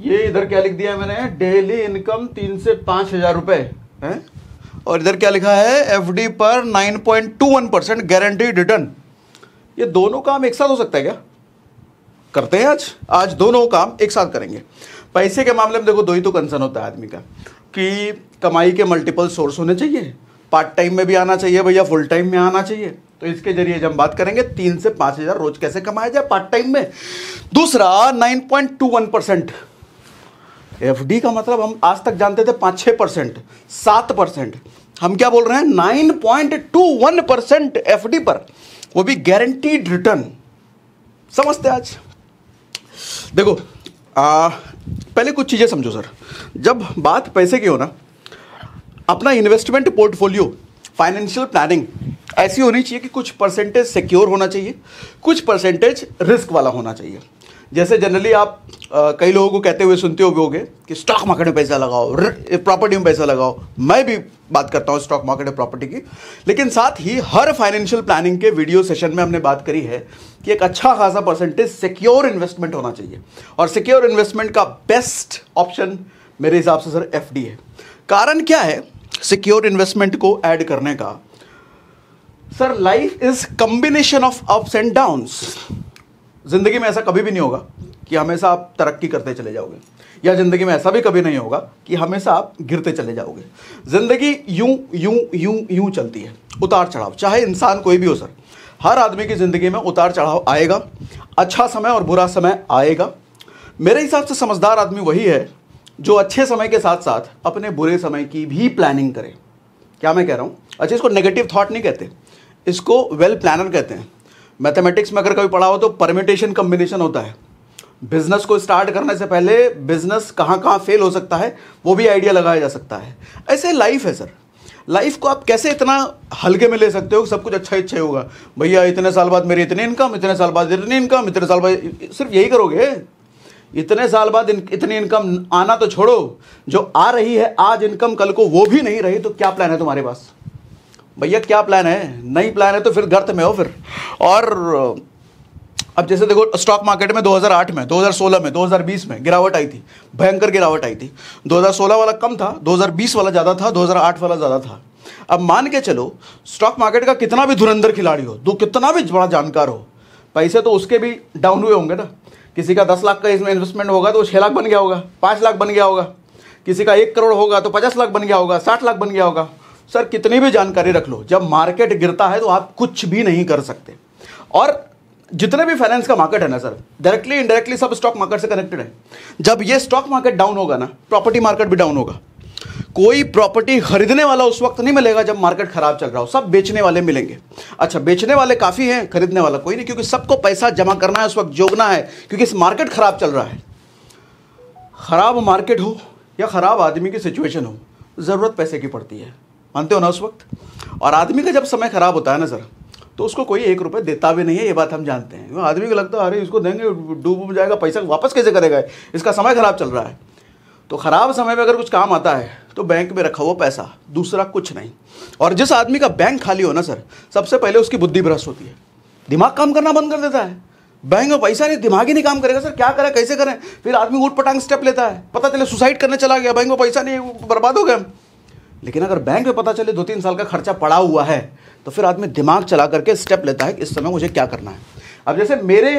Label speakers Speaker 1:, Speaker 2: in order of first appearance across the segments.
Speaker 1: ये इधर क्या लिख दिया मैंने डेली इनकम तीन से पांच हजार रुपए है और इधर क्या लिखा है एफडी पर 9.21 परसेंट गारंटीड रिटर्न ये दोनों काम एक साथ हो सकता है क्या करते हैं आज आज दोनों काम एक साथ करेंगे पैसे के मामले में देखो दो ही तो कंसर्न होता है आदमी का कि कमाई के मल्टीपल सोर्स होने चाहिए पार्ट टाइम में भी आना चाहिए भैया फुल टाइम में आना चाहिए तो इसके जरिए हम बात करेंगे तीन से पांच हजार रोज कैसे कमाया जाए पार्ट टाइम में दूसरा nine point two one percent F का मतलब हम आज तक जानते थे पाँच छः परसेंट सात परसेंट हम क्या बोल रहे हैं nine point two one percent F पर वो भी गारंटीड रिटर्न समझते आज देखो आ, पहले कुछ चीज़ें समझो सर जब बात पैसे की हो ना अपना इन्वेस्टमेंट पोर्टफोलियो फाइनेंशियल प्लानिंग ऐसी होनी चाहिए कि कुछ परसेंटेज सिक्योर होना चाहिए कुछ परसेंटेज रिस्क वाला होना चाहिए जैसे जनरली आप आ, कई लोगों को कहते हुए सुनते होगे कि स्टॉक मार्केट में पैसा लगाओ प्रॉपर्टी में पैसा लगाओ मैं भी बात करता हूँ स्टॉक मार्केट और प्रॉपर्टी की लेकिन साथ ही हर फाइनेंशियल प्लानिंग के वीडियो सेशन में हमने बात करी है कि एक अच्छा खासा परसेंटेज सिक्योर इन्वेस्टमेंट होना चाहिए और सिक्योर इन्वेस्टमेंट का बेस्ट ऑप्शन मेरे हिसाब से सर एफ है कारण क्या है सिक्योर इन्वेस्टमेंट को ऐड करने का sir life is combination of ups and downs ज़िंदगी में ऐसा कभी भी नहीं होगा कि हमेशा आप तरक्की करते चले जाओगे या ज़िंदगी में ऐसा भी कभी नहीं होगा कि हमेशा आप गिरते चले जाओगे ज़िंदगी यूं यूं यूं यूं चलती है उतार चढ़ाव चाहे इंसान कोई भी हो सर हर आदमी की ज़िंदगी में उतार चढ़ाव आएगा अच्छा समय और बुरा समय आएगा मेरे हिसाब से समझदार आदमी वही है जो अच्छे समय के साथ साथ अपने बुरे समय की भी प्लानिंग करे क्या मैं कह रहा हूँ अच्छा इसको नेगेटिव थाट नहीं कहते इसको वेल प्लानर कहते हैं मैथमेटिक्स में अगर कभी पढ़ा हो तो परमिटेशन कम्बिनेशन होता है बिजनेस को स्टार्ट करने से पहले बिजनेस कहाँ कहाँ फेल हो सकता है वो भी आइडिया लगाया जा सकता है ऐसे लाइफ है सर लाइफ को आप कैसे इतना हल्के में ले सकते हो सब कुछ अच्छा ही अच्छा होगा भैया इतने साल बाद मेरी इतनी इनकम इतने साल बाद इतनी इनकम इतने साल बाद सिर्फ यही करोगे इतने साल बाद इन, इतनी इनकम आना तो छोड़ो जो आ रही है आज इनकम कल को वो भी नहीं रही तो क्या प्लान है तुम्हारे पास भैया क्या प्लान है नई प्लान है तो फिर गर्त में हो फिर और अब जैसे देखो स्टॉक मार्केट में 2008 में 2016 में 2020 में गिरावट आई थी भयंकर गिरावट आई थी 2016 वाला कम था 2020 वाला ज़्यादा था 2008 वाला ज़्यादा था अब मान के चलो स्टॉक मार्केट का कितना भी धुरंधर खिलाड़ी हो तो कितना भी बड़ा जानकार हो पैसे तो उसके भी डाउन हुए होंगे ना किसी का दस लाख का इसमें इन्वेस्टमेंट होगा तो छः लाख बन गया होगा पाँच लाख बन गया होगा किसी का एक करोड़ होगा तो पचास लाख बन गया होगा साठ लाख बन गया होगा सर कितनी भी जानकारी रख लो जब मार्केट गिरता है तो आप कुछ भी नहीं कर सकते और जितने भी फाइनेंस का मार्केट है ना सर डायरेक्टली इनडायरेक्टली सब स्टॉक मार्केट से कनेक्टेड है जब ये स्टॉक मार्केट डाउन होगा ना प्रॉपर्टी मार्केट भी डाउन होगा कोई प्रॉपर्टी खरीदने वाला उस वक्त नहीं मिलेगा जब मार्केट खराब चल रहा हो सब बेचने वाले मिलेंगे अच्छा बेचने वाले काफ़ी हैं खरीदने वाला कोई नहीं क्योंकि सबको पैसा जमा करना है उस वक्त जोगना है क्योंकि इस मार्केट खराब चल रहा है खराब मार्केट हो या ख़राब आदमी की सिचुएशन हो ज़रूरत पैसे की पड़ती है मानते हो ना उस वक्त और आदमी का जब समय ख़राब होता है ना सर तो उसको कोई एक रुपये देता भी नहीं है ये बात हम जानते हैं आदमी को लगता है अरे इसको देंगे डूब जाएगा पैसा वापस कैसे करेगा इसका समय ख़राब चल रहा है तो ख़राब समय में अगर कुछ काम आता है तो बैंक में रखा हुआ पैसा दूसरा कुछ नहीं और जिस आदमी का बैंक खाली हो ना सर सबसे पहले उसकी बुद्धि भ्रष्ट होती है दिमाग काम करना बंद कर देता है बैंक में पैसा नहीं दिमाग ही नहीं काम करेगा सर क्या करें कैसे करें फिर आदमी ऊट पटांग स्टेप लेता है पता चले सुसाइड करने चला गया बैंक में पैसा नहीं बर्बाद हो गया लेकिन अगर बैंक में पता चले दो तीन साल का खर्चा पड़ा हुआ है तो फिर आदमी दिमाग चला करके स्टेप लेता है कि इस समय मुझे क्या करना है अब जैसे मेरे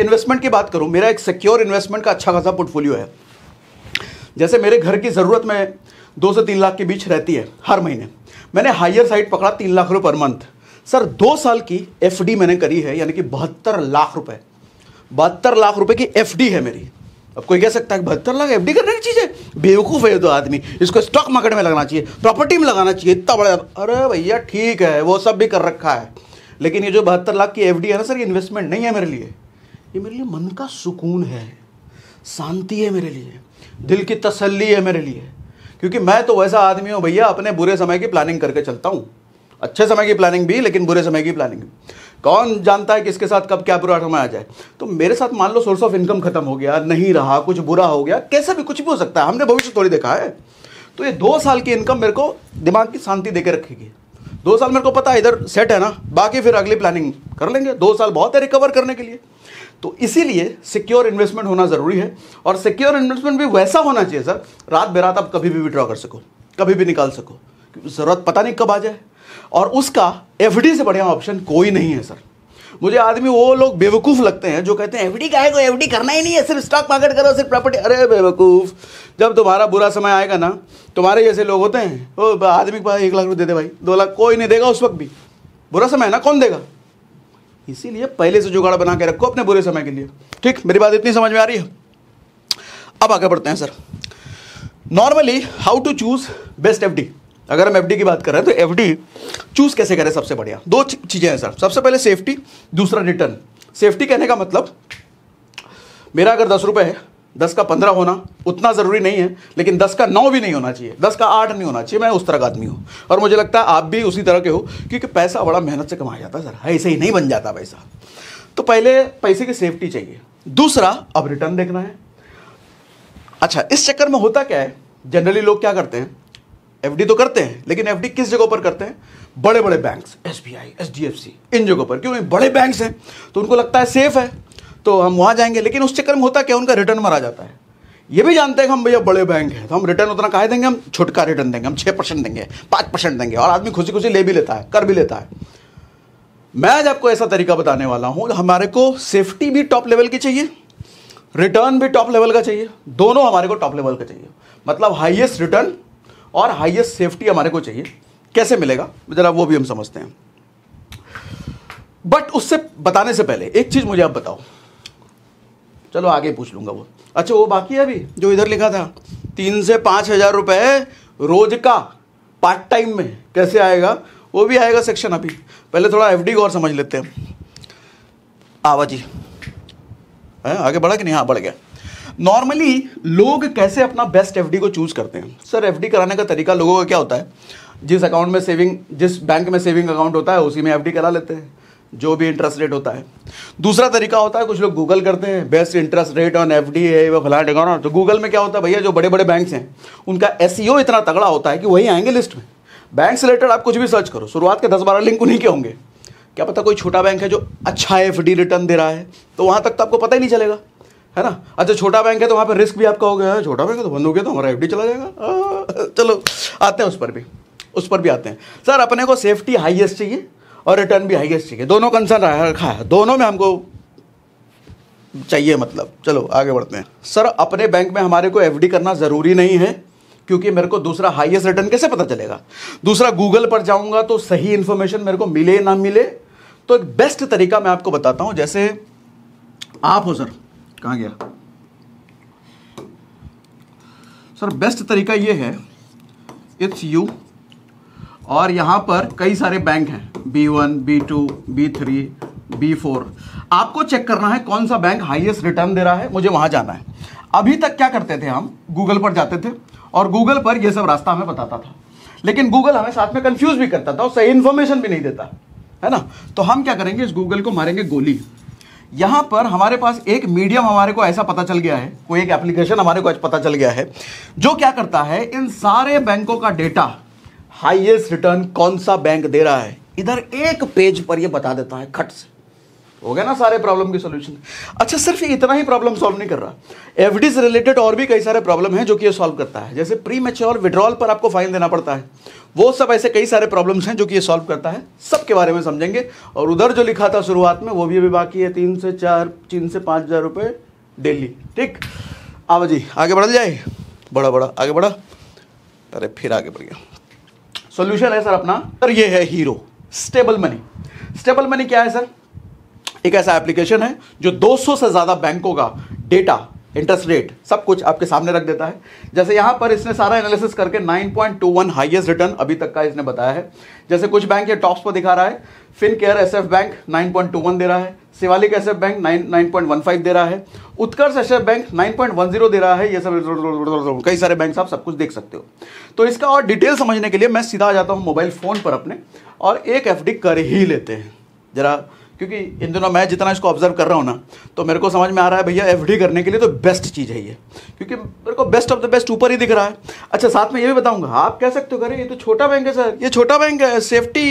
Speaker 1: इन्वेस्टमेंट की बात करूँ मेरा एक सिक्योर इन्वेस्टमेंट का अच्छा खासा पोर्टफोलियो है जैसे मेरे घर की ज़रूरत में दो से तीन लाख के बीच रहती है हर महीने मैंने हायर साइड पकड़ा तीन लाख रुपये पर मंथ सर दो साल की एफ मैंने करी है यानी कि बहत्तर लाख रुपये बहत्तर लाख रुपये की एफ है मेरी अब कोई कह सकता है बहत्तर लाख एफ डी करने की चीज़ है बेवकूफ़ है तो आदमी इसको स्टॉक मार्केट में लगाना चाहिए प्रॉपर्टी में लगाना चाहिए इतना बड़ा अरे भैया ठीक है वो सब भी कर रखा है लेकिन ये जो बहत्तर लाख की एफ है ना सर ये इन्वेस्टमेंट नहीं है मेरे लिए ये मेरे लिए मन का सुकून है शांति है मेरे लिए दिल की तसली है मेरे लिए क्योंकि मैं तो वैसा आदमी हूँ भैया अपने बुरे समय की प्लानिंग करके चलता हूँ अच्छे समय की प्लानिंग भी लेकिन बुरे समय की प्लानिंग कौन जानता है किसके साथ कब क्या बुरा समय आ जाए तो मेरे साथ मान लो सोर्स ऑफ इनकम खत्म हो गया नहीं रहा कुछ बुरा हो गया कैसे भी कुछ भी हो सकता है हमने भविष्य थोड़ी देखा है तो ये दो साल की इनकम मेरे को दिमाग की शांति दे रखेगी दो साल मेरे को पता है इधर सेट है ना बाकी फिर अगली प्लानिंग कर लेंगे दो साल बहुत है रिकवर करने के लिए तो इसीलिए सिक्योर इन्वेस्टमेंट होना ज़रूरी है और सिक्योर इन्वेस्टमेंट भी वैसा होना चाहिए सर रात बेरात आप कभी भी विड्रॉ कर सको कभी भी निकाल सको ज़रूरत पता नहीं कब आ जाए और उसका एफडी से बढ़िया ऑप्शन कोई नहीं है सर मुझे आदमी वो लोग बेवकूफ़ लगते हैं जो कहते हैं एफडी का है कोई एफडी करना ही नहीं है सिर्फ स्टॉक मार्केट करो सिर्फ प्रॉपर्टी अरे बेवकूफ़ जब तुम्हारा बुरा समय आएगा ना तुम्हारे जैसे लोग होते हैं वो आदमी के पास एक लाख रुपये दे दे भाई दो लाख कोई नहीं देगा उस वक्त भी बुरा समय है ना कौन देगा इसीलिए पहले से जुगाड़ बना के रखो अपने बुरे समय के लिए ठीक मेरी बात इतनी समझ में आ रही है अब आगे बढ़ते हैं sir normally how to choose best F D अगर हम एफ की बात कर रहे हैं तो एफ चूज कैसे करें सबसे बढ़िया दो चीज़ें हैं सर सबसे पहले सेफ्टी दूसरा रिटर्न सेफ्टी कहने का मतलब मेरा अगर दस रुपये है दस का पंद्रह होना उतना ज़रूरी नहीं है लेकिन दस का नौ भी नहीं होना चाहिए दस का आठ नहीं होना चाहिए मैं उस तरह का आदमी हूँ और मुझे लगता है आप भी उसी तरह के हो क्योंकि पैसा बड़ा मेहनत से कमाया जाता है सर ऐसे ही नहीं बन जाता पैसा तो पहले पैसे की सेफ्टी चाहिए दूसरा अब रिटर्न देखना है अच्छा इस चक्कर में होता क्या है जनरली लोग क्या करते हैं एफडी तो करते हैं लेकिन एफडी किस जगह पर करते हैं बड़े बड़े डी एसबीआई एचडीएफसी इन जगहों पर क्योंकि बड़े बैंक हैं तो उनको लगता है सेफ है तो हम वहाँ जाएंगे लेकिन उस चक्कर में होता क्या उनका रिटर्न मरा जाता है ये भी जानते हैं कि हम भैया बड़े बैंक हैं तो हम रिटर्न उतना कहा देंगे हम छुटका रिटर्न देंगे हम छः परसेंट देंगे पाँच परसेंट देंगे और आदमी खुशी खुशी ले भी लेता है कर भी लेता है मैं आज आपको ऐसा तरीका बताने वाला हूँ हमारे को सेफ्टी भी टॉप लेवल की चाहिए रिटर्न भी टॉप लेवल का चाहिए दोनों हमारे को टॉप लेवल का चाहिए मतलब हाईएस्ट रिटर्न और हाईएस्ट सेफ्टी हमारे को चाहिए कैसे मिलेगा ज़रा वो भी हम समझते हैं बट उससे बताने से पहले एक चीज़ मुझे आप बताओ चलो आगे पूछ लूंगा वो अच्छा वो बाकी है अभी जो इधर लिखा था तीन से पांच हज़ार रुपए रोज का पार्ट टाइम में कैसे आएगा वो भी आएगा सेक्शन अभी पहले थोड़ा एफ डी को और समझ लेते हैं आवाजी है आगे बढ़ा कि नहीं हाँ बढ़ गया नॉर्मली लोग कैसे अपना बेस्ट एफ को चूज़ करते हैं सर एफ कराने का तरीका लोगों का क्या होता है जिस अकाउंट में सेविंग जिस बैंक में सेविंग अकाउंट होता है उसी में एफ करा लेते हैं जो भी इंटरेस्ट रेट होता है दूसरा तरीका होता है कुछ लोग गूगल करते हैं best interest rate on F D है वह अकाउंट टिकाना तो गूगल में क्या होता है भैया जो बड़े बड़े बैंक्स हैं उनका एस e इतना तगड़ा होता है कि वही आएंगे लिस्ट में बैंक से रिलेटेड आप कुछ भी सर्च करो शुरुआत के दस बारह लिंक उन्हीं के होंगे क्या पता कोई छोटा बैंक है जो अच्छा एफ रिटर्न दे रहा है तो वहाँ तक तो आपको पता ही नहीं चलेगा है ना अच्छा छोटा बैंक है तो वहाँ पर रिस्क भी आपका हो गया है छोटा बैंक है तो बंद हो गया तो हमारा एफ चला जाएगा चलो आते हैं उस पर भी उस पर भी आते हैं सर अपने को सेफ्टी हाईएस्ट चाहिए और रिटर्न भी हाइएस्ट चाहिए दोनों कंसर्न रखा है दोनों में हमको चाहिए मतलब चलो आगे बढ़ते हैं सर अपने बैंक में हमारे को एफ करना ज़रूरी नहीं है क्योंकि मेरे को दूसरा हाईएस्ट रिटर्न कैसे पता चलेगा दूसरा गूगल पर जाऊंगा तो सही इंफॉर्मेशन मेरे को मिले ना मिले तो एक बेस्ट तरीका मैं आपको बताता हूँ जैसे आप हो सर कहाँ गया सर बेस्ट तरीका ये है इट्स यू और यहाँ पर कई सारे बैंक हैं B1, B2, B3, B4 आपको चेक करना है कौन सा बैंक हाईएस्ट रिटर्न दे रहा है मुझे वहाँ जाना है अभी तक क्या करते थे हम गूगल पर जाते थे और गूगल पर ये सब रास्ता हमें बताता था लेकिन गूगल हमें साथ में कंफ्यूज भी करता था और सही इन्फॉर्मेशन भी नहीं देता है ना तो हम क्या करेंगे इस गूगल को मारेंगे गोली यहां पर हमारे पास एक मीडियम हमारे को ऐसा पता चल गया है कोई एक एप्लीकेशन हमारे को पता चल गया है जो क्या करता है इन सारे बैंकों का डेटा हाईएस्ट रिटर्न कौन सा बैंक दे रहा है इधर एक पेज पर ये बता देता है खट से हो गया ना सारे प्रॉब्लम के सोल्यूशन अच्छा सिर्फ इतना ही प्रॉब्लम सॉल्व नहीं कर रहा एफ से रिलेटेड और भी कई सारे प्रॉब्लम हैं जो कि ये सॉल्व करता है जैसे प्री मेच्योर विड्रॉल पर आपको फाइन देना पड़ता है वो सब ऐसे कई सारे प्रॉब्लम्स हैं जो कि ये सॉल्व करता है सब के बारे में समझेंगे और उधर जो लिखा था शुरुआत में वो भी अभी बाकी है तीन से चार तीन से पाँच हज़ार रुपये डेली ठीक आवा हाँ जी आगे बढ़ जाए बड़ा बड़ा आगे बढ़ा अरे फिर आगे बढ़ गया सोल्यूशन है सर अपना सर ये है hero stable money stable money क्या है सर एक ऐसा एप्लीकेशन है जो 200 से ज़्यादा बैंकों का डेटा इंटरेस्ट रेट सब कुछ आपके सामने रख देता है जैसे यहां पर इसने सारा एनालिसिस करके 9.21 पॉइंट हाईएस्ट रिटर्न अभी तक का इसने बताया है जैसे कुछ बैंक ये टॉप्स पर दिखा रहा है फिन केयर एस बैंक 9.21 दे रहा है शिवालिक एस बैंक 9 9.15 दे रहा है उत्कर्ष एस बैंक 9.10 दे रहा है ये सब कई सारे बैंक आप सब कुछ देख सकते हो तो इसका और डिटेल समझने के लिए मैं सीधा आ जाता हूँ मोबाइल फ़ोन पर अपने और एक एफ कर ही लेते हैं ज़रा क्योंकि इन दिनों मैं जितना इसको ऑब्जर्व कर रहा हूँ ना तो मेरे को समझ में आ रहा है भैया एफ करने के लिए तो बेस्ट चीज़ है ये क्योंकि मेरे को बेस्ट ऑफ द बेस्ट ऊपर ही दिख रहा है अच्छा साथ में ये भी बताऊंगा आप कह सकते हो करें ये तो छोटा बैंक है सर ये छोटा बैंक है सेफ्टी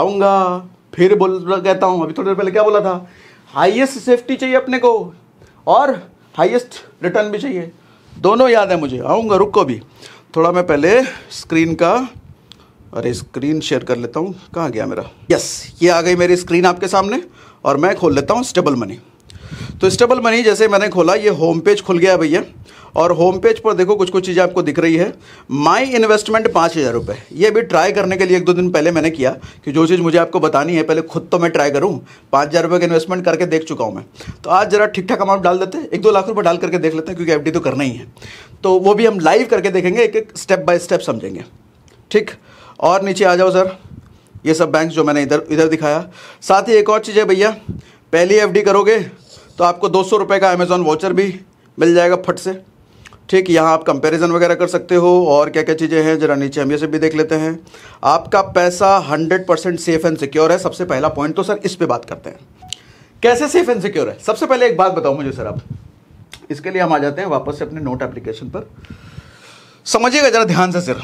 Speaker 1: आऊँगा फिर बोल कहता हूँ अभी थोड़ी देर पहले क्या बोला था हाइएस्ट सेफ्टी चाहिए अपने को और हाइएस्ट रिटर्न भी चाहिए दोनों याद है मुझे आऊँगा रुको भी थोड़ा मैं पहले स्क्रीन का अरे स्क्रीन शेयर कर लेता हूँ कहाँ गया मेरा यस ये आ गई मेरी स्क्रीन आपके सामने और मैं खोल लेता हूँ स्टेबल मनी तो स्टेबल मनी जैसे मैंने खोला ये होम पेज खुल गया भैया और होम पेज पर देखो कुछ कुछ चीज़ें आपको दिख रही है माई इन्वेस्टमेंट पाँच हज़ार रुपये ये भी ट्राई करने के लिए एक दो दिन पहले मैंने किया कि जो चीज़ मुझे आपको बतानी है पहले खुद तो मैं ट्राई करूँ पाँच हज़ार रुपये का इन्वेस्टमेंट करके देख चुका हूँ मैं तो आज ज़रा ठीक ठाक अमाउंट डाल देते एक दो लाख रुपये डाल करके देख लेते हैं क्योंकि एफ तो करना ही है तो वो भी हम लाइव करके देखेंगे एक एक स्टेप बाय स्टेप समझेंगे ठीक और नीचे आ जाओ सर ये सब बैंक जो मैंने इधर इधर दिखाया साथ ही एक और चीज़ है भैया पहली एफ करोगे तो आपको दो सौ का अमेज़ॉन वाचर भी मिल जाएगा फट से ठीक यहाँ आप कंपैरिजन वगैरह कर सकते हो और क्या क्या चीज़ें हैं जरा नीचे हम ये से भी देख लेते हैं आपका पैसा 100 परसेंट सेफ़ एंड सिक्योर है सबसे पहला पॉइंट तो सर इस पे बात करते हैं कैसे सेफ़ एंड सिक्योर है सबसे पहले एक बात बताओ मुझे सर आप इसके लिए हम आ जाते हैं वापस से अपने नोट एप्लीकेशन पर समझिएगा ज़रा ध्यान से सर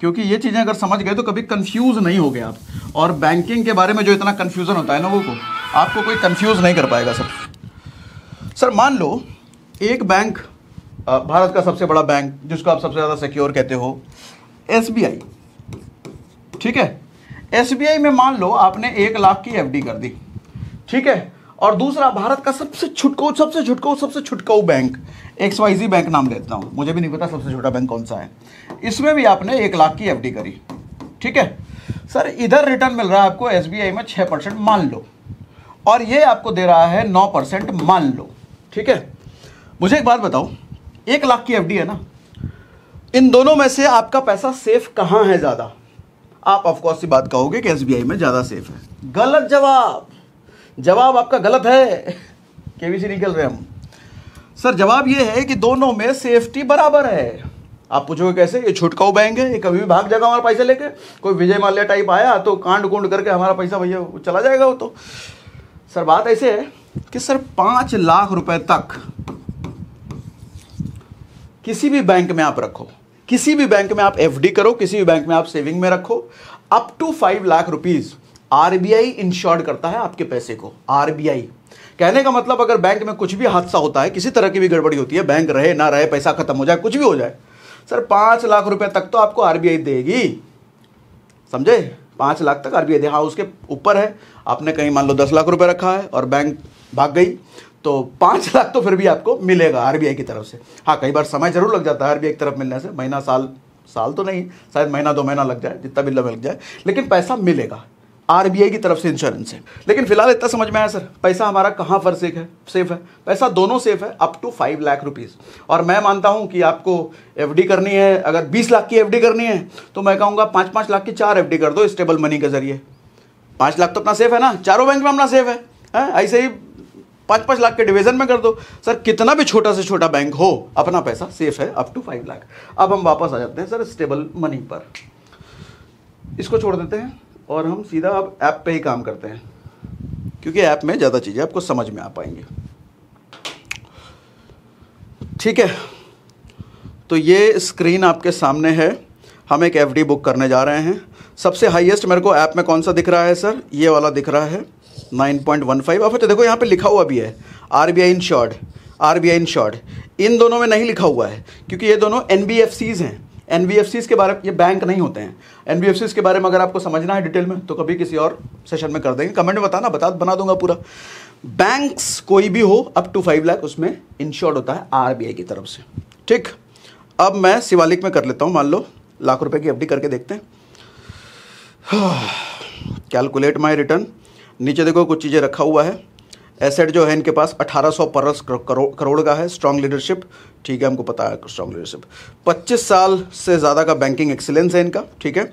Speaker 1: क्योंकि ये चीज़ें अगर समझ गए तो कभी कंफ्यूज नहीं हो गए आप और बैंकिंग के बारे में जो इतना कंफ्यूजन होता है लोगों को आपको कोई कंफ्यूज नहीं कर पाएगा सर सर मान लो एक बैंक भारत का सबसे बड़ा बैंक जिसको आप सबसे ज़्यादा सिक्योर कहते हो एस ठीक है एस में मान लो आपने एक लाख की एफ कर दी ठीक है और दूसरा भारत का सबसे छुटकाऊ सबसे छुटकाऊ सबसे छुटकाऊ bank X Y Z bank नाम लेता हूँ मुझे भी नहीं पता सबसे छोटा बैंक कौन सा है इसमें भी आपने एक लाख की एफ करी ठीक है सर इधर रिटर्न मिल रहा है आपको एस में छः परसेंट मान लो और ये आपको दे रहा है नौ परसेंट मान लो ठीक है मुझे एक बात बताओ एक लाख की एफ है ना इन दोनों में से आपका पैसा सेफ कहाँ है ज़्यादा आप ऑफकोर्स ये बात कहोगे कि एस में ज़्यादा सेफ है गलत जवाब जवाब आपका गलत है केवीसी निकल रहे हम सर जवाब ये है कि दोनों में सेफ्टी बराबर है आप पूछोगे कैसे ये छुटकाऊ बैंक है ये कभी भी भाग जाएगा हमारा पैसा लेके कोई विजय माल्या टाइप आया तो कांड कुंड करके हमारा पैसा भैया चला जाएगा वो तो सर बात ऐसे है कि सर पांच लाख रुपए तक किसी भी बैंक में आप रखो किसी भी बैंक में आप एफडी करो किसी भी बैंक में आप सेविंग में रखो up to five lakh rupees RBI insure करता है आपके पैसे को आरबीआई कहने का मतलब अगर बैंक में कुछ भी हादसा होता है किसी तरह की भी गड़बड़ी होती है बैंक रहे ना रहे पैसा खत्म हो जाए कुछ भी हो जाए सर पांच लाख रुपए तक तो आपको आरबीआई देगी समझे पांच लाख तक आरबीआई दे हाँ उसके ऊपर है आपने कहीं मान लो दस लाख रुपये रखा है और बैंक भाग गई तो पांच लाख तो फिर भी आपको मिलेगा आरबीआई की तरफ से हाँ कई बार समय जरूर लग जाता है आरबीआई की तरफ मिलने से महीना साल साल तो नहीं शायद महीना दो महीना लग जाए जितना भी लग जाए लेकिन पैसा मिलेगा आरबीआई की तरफ से इंश्योरेंस है लेकिन फिलहाल इतना समझ में आया सर पैसा हमारा कहाँ पर सेफ है सेफ है पैसा दोनों सेफ है up to five lakh rupees और मैं मानता हूँ कि आपको एफ करनी है अगर बीस लाख की एफ करनी है तो मैं कहूँगा पाँच पाँच लाख की चार एफ कर दो स्टेबल मनी के जरिए पाँच लाख तो अपना सेफ है ना चारों बैंक में अपना सेफ है, है? ऐसे ही पाँच पाँच लाख के डिवीजन में कर दो सर कितना भी छोटा से छोटा बैंक हो अपना पैसा सेफ है अप टू फाइव लाख अब हम वापस आ जाते हैं सर स्टेबल मनी पर इसको छोड़ देते हैं और हम सीधा अब ऐप पे ही काम करते हैं क्योंकि ऐप में ज़्यादा चीज़ें आपको समझ में आ पाएंगे ठीक है तो ये स्क्रीन आपके सामने है हम एक एफ बुक करने जा रहे हैं सबसे हाईएस्ट मेरे को ऐप में कौन सा दिख रहा है सर ये वाला दिख रहा है 9.15 पॉइंट वन फाइव आप देखो यहाँ पे लिखा हुआ भी है R B I in short R B I in short इन दोनों में नहीं लिखा हुआ है क्योंकि ये दोनों एन बी एफ सीज़ हैं एन के बारे में ये बैंक नहीं होते हैं एन के बारे में अगर आपको समझना है डिटेल में तो कभी किसी और सेशन में कर देंगे कमेंट में बताना बता बना दूंगा पूरा बैंक्स कोई भी हो अप टू फाइव लाख उसमें इंश्योर्ड होता है आर की तरफ से ठीक अब मैं शिवालिक में कर लेता हूँ मान लो लाख रुपए की एफ करके देखते हैं कैलकुलेट माई रिटर्न नीचे देखो कुछ चीज़ें रखा हुआ है एसेट जो है इनके पास 1800 सौ परस करोड़ करोड़ का है स्ट्रांग लीडरशिप ठीक है हमको पता है स्ट्रांग लीडरशिप 25 साल से ज़्यादा का बैंकिंग एक्सीलेंस है इनका ठीक है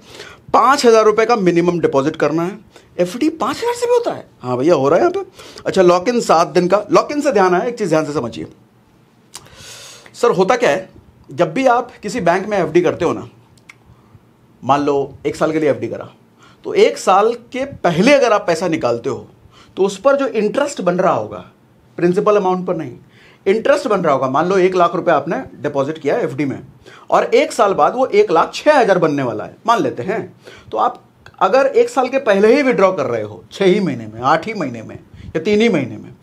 Speaker 1: पाँच हज़ार रुपये का मिनिमम डिपॉजिट करना है एफ डी पाँच हज़ार से भी होता है हाँ भैया हो रहा है यहाँ पे अच्छा लॉक इन सात दिन का लॉक इन से ध्यान आया एक चीज़ ध्यान से समझिए सर होता क्या है जब भी आप किसी बैंक में एफ करते हो ना मान लो एक साल के लिए एफ करा तो एक साल के पहले अगर आप पैसा निकालते हो तो उस पर जो इंटरेस्ट बन रहा होगा प्रिंसिपल अमाउंट पर नहीं इंटरेस्ट बन रहा होगा मान लो एक लाख रुपए आपने डिपॉजिट किया एफ में और एक साल बाद वो एक लाख छः हज़ार बनने वाला है मान लेते हैं तो आप अगर एक साल के पहले ही विड्रॉ कर रहे हो छः ही महीने में आठ ही महीने में या तीन ही महीने में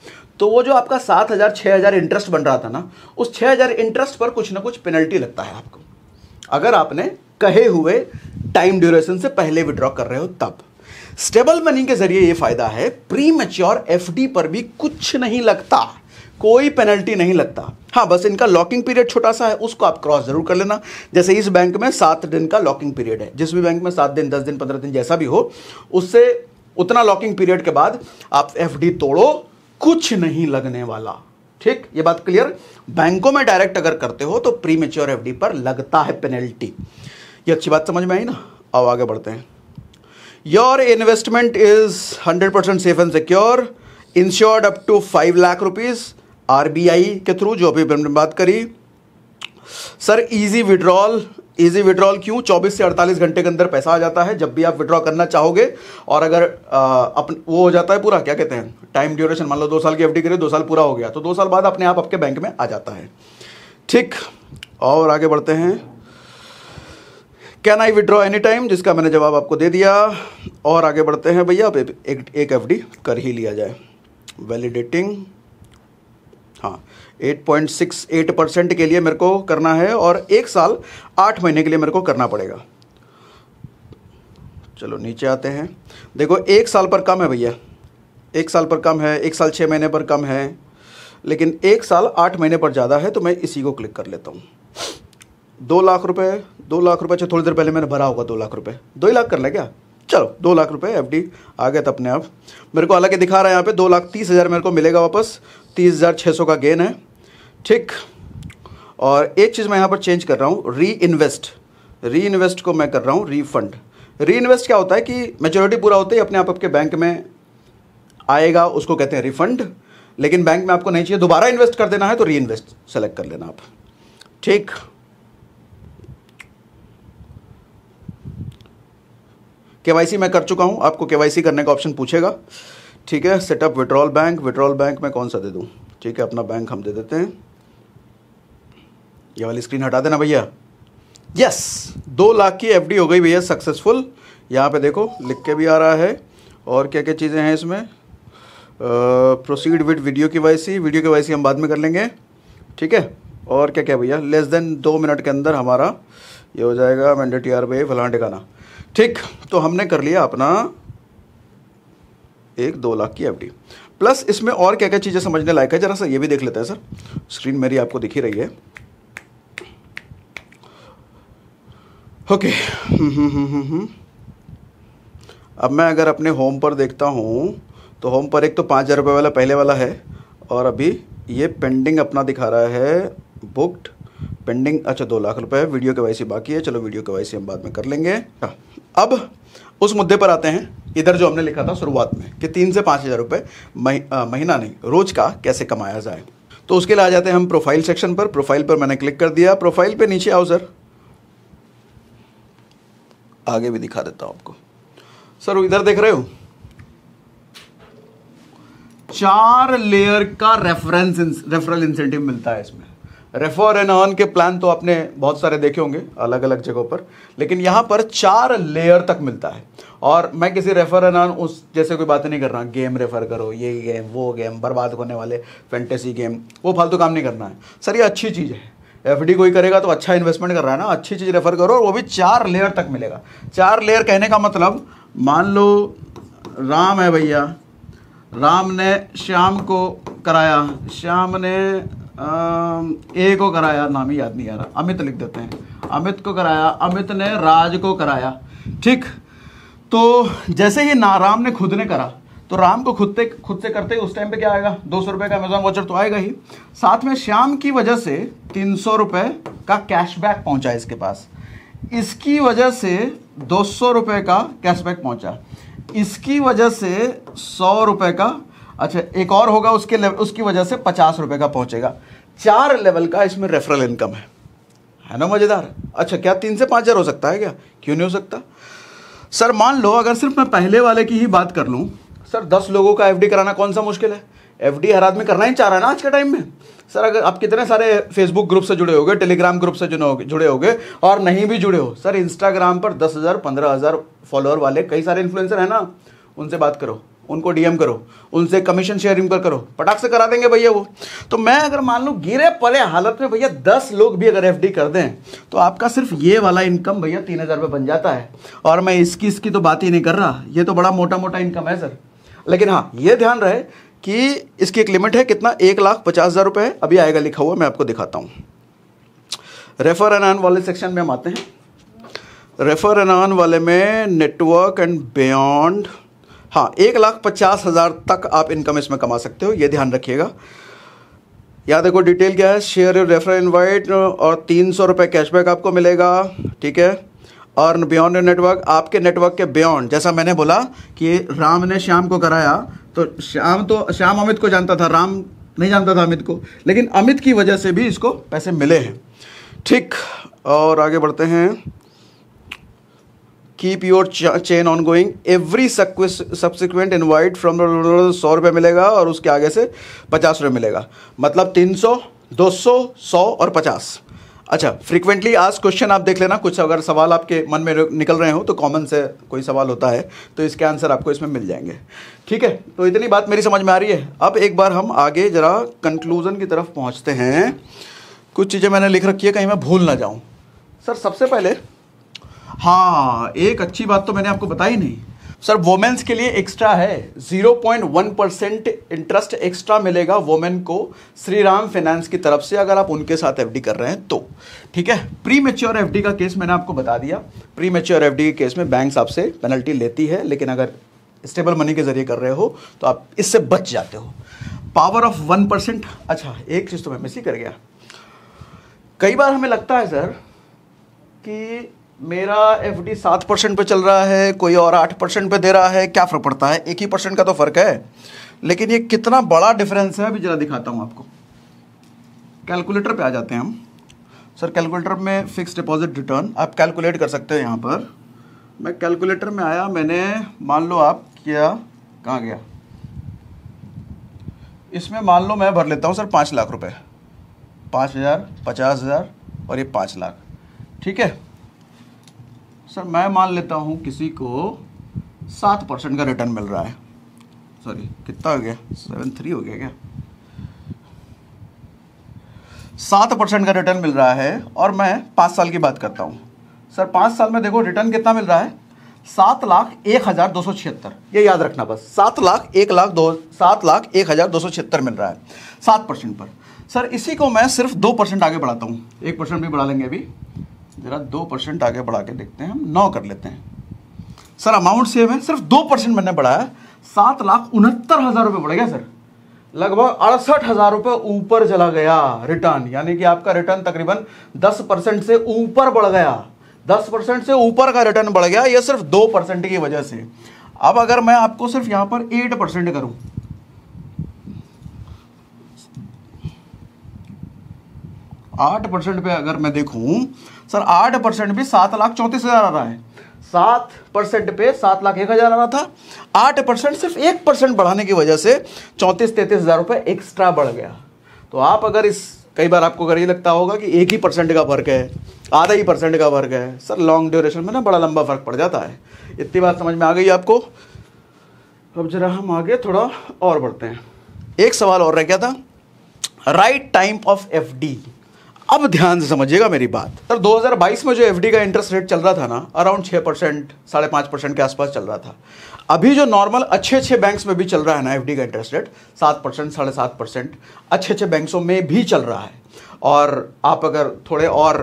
Speaker 1: तो वो जो आपका सात हज़ार छः हज़ार इंटरेस्ट बन रहा था ना उस छः हज़ार इंटरेस्ट पर कुछ ना कुछ पेनल्टी लगता है आपको अगर आपने कहे हुए टाइम ड्यूरेशन से पहले विड्रॉ कर रहे हो तब स्टेबल मनी के जरिए यह फायदा है प्री मेच्योर एफ पर भी कुछ नहीं लगता कोई पेनल्टी नहीं लगता हाँ बस इनका लॉकिंग पीरियड छोटा सा है उसको आप क्रॉस जरूर कर लेना जैसे इस बैंक में सात दिन का लॉकिंग पीरियड है जिस भी बैंक में सात दिन दस दिन पंद्रह दिन जैसा भी हो उससे उतना लॉकिंग पीरियड के बाद आप एफ तोड़ो कुछ नहीं लगने वाला ठीक ये बात क्लियर बैंकों में डायरेक्ट अगर करते हो तो प्री मेच्योर एफ पर लगता है पेनल्टी ये अच्छी बात समझ में आई ना अब आगे बढ़ते हैं your investment is hundred percent safe and secure insured up to five lakh rupees I के थ्रू जो अभी हमने बात करी sir easy withdrawal easy withdrawal क्यों 24 से 48 घंटे के अंदर पैसा आ जाता है जब भी आप विड्रॉ करना चाहोगे और अगर अपन वो हो जाता है पूरा क्या कहते हैं टाइम ड्यूरेशन मान लो दो साल की एफडी करिए दो साल पूरा हो गया तो दो साल बाद अपने आप आपके बैंक में आ जाता है ठीक और आगे बढ़ते हैं can I withdraw any time जिसका मैंने जवाब आपको दे दिया और आगे बढ़ते हैं भैया अब एक एक एफ कर ही लिया जाए वैलिडेटिंग हाँ 8.68 परसेंट के लिए मेरे को करना है और एक साल आठ महीने के लिए मेरे को करना पड़ेगा चलो नीचे आते हैं देखो एक साल पर कम है भैया एक साल पर कम है एक साल छः महीने पर कम है लेकिन एक साल आठ महीने पर ज़्यादा है तो मैं इसी को क्लिक कर लेता हूँ दो लाख रुपए दो लाख रुपए थोड़ी देर पहले मैंने भरा होगा दो लाख रुपए दो ही लाख कर लें क्या चलो दो लाख रुपए एफ डी आ गया था अपने आप मेरे को हालांकि दिखा रहा है यहाँ पे दो लाख तीस हज़ार मेरे को मिलेगा वापस तीस हज़ार छः सौ का गेन है ठीक और एक चीज़ मैं यहाँ पर चेंज कर रहा हूँ री इन्वेस्ट री इन्वेस्ट को मैं कर रहा हूँ रीफंड री इन्वेस्ट क्या होता है कि मेचोरिटी पूरा होते ही अपने आप आपके बैंक में आएगा उसको कहते हैं रिफंड लेकिन बैंक में आपको नहीं चाहिए दोबारा इन्वेस्ट कर देना है तो री इन्वेस्ट सेलेक्ट कर लेना आप ठीक के मैं कर चुका हूँ आपको के करने का ऑप्शन पूछेगा ठीक है setup withdrawal bank withdrawal bank में कौन सा दे दूँ ठीक है अपना बैंक हम दे देते हैं ये वाली स्क्रीन हटा देना भैया यस दो लाख की एफडी हो गई भैया सक्सेसफुल यहाँ पे देखो लिख के भी आ रहा है और क्या क्या चीज़ें हैं इसमें proceed with video K Y video K Y हम बाद में कर लेंगे ठीक है और क्या क्या भैया लेस देन दो मिनट के अंदर हमारा ये हो जाएगा मैंडेट टी आर पे ठिकाना ठीक तो हमने कर लिया अपना एक दो लाख की एफडी प्लस इसमें और क्या क्या चीज़ें समझने लायक है जरा सा ये भी देख लेते हैं सर स्क्रीन मेरी आपको दिख ही रही है ओके okay. अब मैं अगर अपने होम पर देखता हूं तो होम पर एक तो पांच हज़ार रुपये वाला पहले वाला है और अभी ये पेंडिंग अपना दिखा रहा है बुकड पेंडिंग अच्छा दो लाख रुपए है वीडियो के वाई बाकी है चलो वीडियो के वाई हम बाद में कर लेंगे हाँ अब उस मुद्दे पर आते हैं इधर जो हमने लिखा था शुरुआत में कि तीन से पाँच हज़ार रुपये महीना नहीं रोज़ का कैसे कमाया जाए तो उसके लिए आ जाते हैं हम प्रोफाइल सेक्शन पर प्रोफाइल पर मैंने क्लिक कर दिया प्रोफाइल पे नीचे आओ सर आगे भी दिखा देता हूँ आपको सर इधर देख रहे हो चार लेयर का रेफरेंस रेफरल इंसेंटिव मिलता है इसमें रेफर एंड अर्न के प्लान तो आपने बहुत सारे देखे होंगे अलग अलग जगहों पर लेकिन यहाँ पर चार लेयर तक मिलता है और मैं किसी रेफर एंड अर्न उस जैसे कोई बात नहीं कर रहा गेम रेफर करो ये गेम वो गेम बर्बाद होने वाले फैंटेसी गेम वो फालतू काम नहीं करना है सर ये अच्छी चीज़ है एफ कोई करेगा तो अच्छा इन्वेस्टमेंट कर रहा है ना अच्छी चीज़ रेफर करो और वो भी चार लेयर तक मिलेगा चार लेयर कहने का मतलब मान लो राम है भैया राम ने श्याम को कराया श्याम ने ए को कराया नाम ही याद नहीं आ रहा अमित लिख देते हैं अमित को कराया अमित ने राज को कराया ठीक तो जैसे ही ना राम ने खुद ने करा तो राम को खुद से खुद से करते ही उस टाइम पे क्या आएगा दो सौ रुपये का अमेजोन वाचर तो आएगा ही साथ में श्याम की वजह से तीन सौ रुपये का कैशबैक पहुंचा इसके पास इसकी वजह से दो सौ रुपये का कैशबैक पहुंचा इसकी वजह से सौ रुपये का अच्छा एक और होगा उसके उसकी वजह से पचास रुपये का पहुंचेगा चार लेवल का इसमें रेफरल इनकम है है ना मज़ेदार अच्छा क्या तीन से पाँच हज़ार हो सकता है क्या क्यों नहीं हो सकता सर मान लो अगर सिर्फ मैं पहले वाले की ही बात कर लूँ सर दस लोगों का एफडी कराना कौन सा मुश्किल है एफ हर आदमी करना ही चाह रहा है ना आज के टाइम में सर अगर आप कितने सारे फेसबुक ग्रुप से जुड़े होंगे टेलीग्राम ग्रुप से जुड़े होगे और नहीं भी जुड़े हो सर इंस्टाग्राम पर दस हज़ार पंद्रह हज़ार फॉलोअर वाले कई सारे इन्फ्लुएंसर हैं ना उनसे बात करो उनको डीएम करो उनसे कमीशन शेयरिंग पर करो पटाख से करा देंगे भैया वो तो मैं अगर मान लूँ गिरे पड़े हालत में भैया दस लोग भी अगर एफ कर दें तो आपका सिर्फ ये वाला इनकम भैया तीन हज़ार बन जाता है और मैं इसकी इसकी तो बात ही नहीं कर रहा ये तो बड़ा मोटा मोटा इनकम है सर लेकिन हाँ ये ध्यान रहे कि इसकी एक लिमिट है कितना एक लाख पचास हज़ार रुपये है अभी आएगा लिखा हुआ मैं आपको दिखाता हूँ रेफर एंड अर्न वाले सेक्शन में हम आते हैं रेफर एंड ऑन वाले में नेटवर्क एंड बियॉन्ड हाँ एक लाख पचास हज़ार तक आप इनकम इसमें कमा सकते हो ये ध्यान रखिएगा याद देखो डिटेल क्या है शेयर रेफर इनवाइट और तीन सौ रुपये कैशबैक आपको मिलेगा ठीक है और बियॉन्ड नेटवर्क आपके नेटवर्क के बियॉन्ड जैसा मैंने बोला कि राम ने श्याम को कराया तो श्याम तो श्याम अमित को जानता था राम नहीं जानता था अमित को लेकिन अमित की वजह से भी इसको पैसे मिले हैं ठीक और आगे बढ़ते हैं keep your chain on going every subsequent invite from सौ रुपये मिलेगा और उसके आगे से पचास रुपये मिलेगा मतलब तीन सौ दो सौ सौ और पचास अच्छा फ्रीक्वेंटली आज क्वेश्चन आप देख लेना कुछ अगर सवाल आपके मन में निकल रहे हो तो कॉमन से कोई सवाल होता है तो इसके आंसर आपको इसमें मिल जाएंगे ठीक है तो इतनी बात मेरी समझ में आ रही है अब एक बार हम आगे ज़रा कंक्लूज़न की तरफ पहुँचते हैं कुछ चीज़ें मैंने लिख रखी है कहीं मैं भूल ना जाऊँ सर सबसे पहले हाँ एक अच्छी बात तो मैंने आपको बताई नहीं सर वोमेन्स के लिए एक्स्ट्रा है 0.1 परसेंट इंटरेस्ट एक्स्ट्रा मिलेगा वोमेन को श्री राम फाइनेंस की तरफ से अगर आप उनके साथ एफडी कर रहे हैं तो ठीक है प्री मेच्योर एफ का केस मैंने आपको बता दिया प्री मेच्योर एफ के केस में बैंक आपसे पेनल्टी लेती है लेकिन अगर स्टेबल मनी के जरिए कर रहे हो तो आप इससे बच जाते हो पावर ऑफ वन परसेंट अच्छा एक चीज़ तो मैं मिस ही कर गया कई बार हमें लगता है सर कि मेरा एफ डी सात परसेंट पर चल रहा है कोई और आठ परसेंट पर दे रहा है क्या फ़र्क पड़ता है एक ही परसेंट का तो फ़र्क है लेकिन ये कितना बड़ा डिफरेंस है अभी ज़रा दिखाता हूँ आपको कैलकुलेटर पे आ जाते हैं हम सर कैलकुलेटर में फिक्स डिपॉजिट रिटर्न आप कैलकुलेट कर सकते हैं यहाँ पर मैं कैलकुलेटर में आया मैंने मान लो आप किया कहाँ गया इसमें मान लो मैं भर लेता हूँ सर पाँच लाख रुपये पाँच हज़ार पचास हज़ार और ये पाँच लाख ठीक है सर मैं मान लेता हूँ किसी को सात परसेंट का रिटर्न मिल रहा है सॉरी कितना हो गया सेवन थ्री हो गया क्या सात परसेंट का रिटर्न मिल रहा है और मैं पाँच साल की बात करता हूँ सर पाँच साल में देखो रिटर्न कितना मिल रहा है सात लाख एक हज़ार दो सौ छिहत्तर ये याद रखना बस सात लाख एक लाख दो सात लाख एक हज़ार दो सौ छिहत्तर मिल रहा है सात परसेंट पर सर इसी को मैं सिर्फ दो परसेंट आगे बढ़ाता हूँ एक परसेंट भी बढ़ा लेंगे अभी ज़रा दो परसेंट आगे बढ़ा के देखते हैं हम नौ कर लेते हैं सर अमाउंट सेम है सिर्फ दो परसेंट मैंने बढ़ाया सात लाख उनहत्तर हज़ार रुपये बढ़ गया सर लगभग अड़सठ हज़ार रुपये ऊपर चला गया रिटर्न यानी कि आपका रिटर्न तकरीबन दस परसेंट से ऊपर बढ़ गया दस परसेंट से ऊपर का रिटर्न बढ़ गया यह सिर्फ दो परसेंट की वजह से अब अगर मैं आपको सिर्फ यहाँ पर एट परसेंट करूँ आठ परसेंट पे अगर मैं देखूं सर आठ परसेंट भी सात लाख चौंतीस हज़ार आ रहा है सात परसेंट पे सात लाख एक हज़ार आ रहा था आठ परसेंट सिर्फ एक परसेंट बढ़ाने की वजह से चौंतीस तैतीस हज़ार रुपये एक्स्ट्रा बढ़ गया तो आप अगर इस कई बार आपको अगर ये लगता होगा कि एक ही परसेंट का फ़र्क है आधा ही परसेंट का फ़र्क है सर लॉन्ग ड्यूरेशन में ना बड़ा लंबा फ़र्क पड़ जाता है इतनी बात समझ में आ गई आपको अब जरा हम आगे थोड़ा और बढ़ते हैं एक सवाल और रह गया था right time of F D अब ध्यान से समझिएगा मेरी बात सर 2022 में जो एफ का इंटरेस्ट रेट चल रहा था ना अराउंड छः परसेंट साढ़े पाँच परसेंट के आसपास चल रहा था अभी जो नॉर्मल अच्छे अच्छे बैंक्स में भी चल रहा है ना एफ का इंटरेस्ट रेट सात परसेंट साढ़े सात परसेंट अच्छे अच्छे बैंकों में भी चल रहा है और आप अगर थोड़े और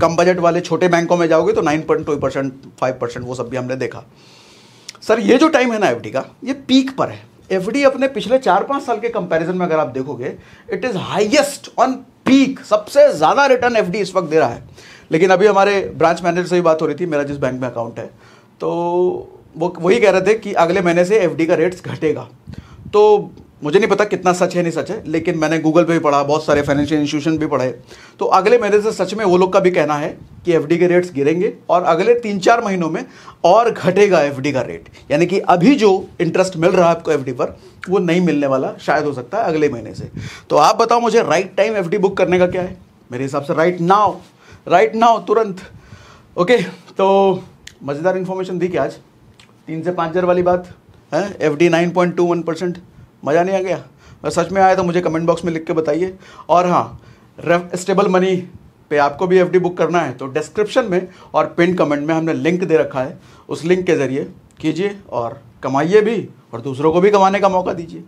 Speaker 1: कम बजट वाले छोटे बैंकों में जाओगे तो nine point two percent five percent वो सब भी हमने देखा सर ये जो टाइम है ना एफ का ये पीक पर है एफ अपने पिछले चार पाँच साल के कंपैरिजन में अगर आप देखोगे it is highest on peak सबसे ज़्यादा रिटर्न एफ इस वक्त दे रहा है लेकिन अभी हमारे ब्रांच मैनेजर से भी बात हो रही थी मेरा जिस बैंक में अकाउंट है तो वो वही कह रहे थे कि अगले महीने से एफ का रेट्स घटेगा तो मुझे नहीं पता कितना सच है नहीं सच है लेकिन मैंने गूगल पे भी पढ़ा बहुत सारे फाइनेंशियल इंस्टीट्यूशन भी पढ़े तो अगले महीने से सच में वो लोग का भी कहना है कि एफ के रेट्स गिरेंगे और अगले तीन चार महीनों में और घटेगा एफ का रेट यानी कि अभी जो इंटरेस्ट मिल रहा है आपको एफ पर वो नहीं मिलने वाला शायद हो सकता है अगले महीने से तो आप बताओ मुझे राइट टाइम एफ बुक करने का क्या है मेरे हिसाब से राइट नाव राइट नाव तुरंत ओके तो मज़ेदार इन्फॉर्मेशन दी क्या आज तीन से पाँच हज़ार वाली बात है F D nine point two one percent मज़ा नहीं आ गया अगर सच में आया तो मुझे कमेंट बॉक्स में लिख के बताइए और हाँ रेफ स्टेबल मनी पे आपको भी एफडी बुक करना है तो डिस्क्रिप्शन में और पिन कमेंट में हमने लिंक दे रखा है उस लिंक के ज़रिए कीजिए और कमाइए भी और दूसरों को भी कमाने का मौका दीजिए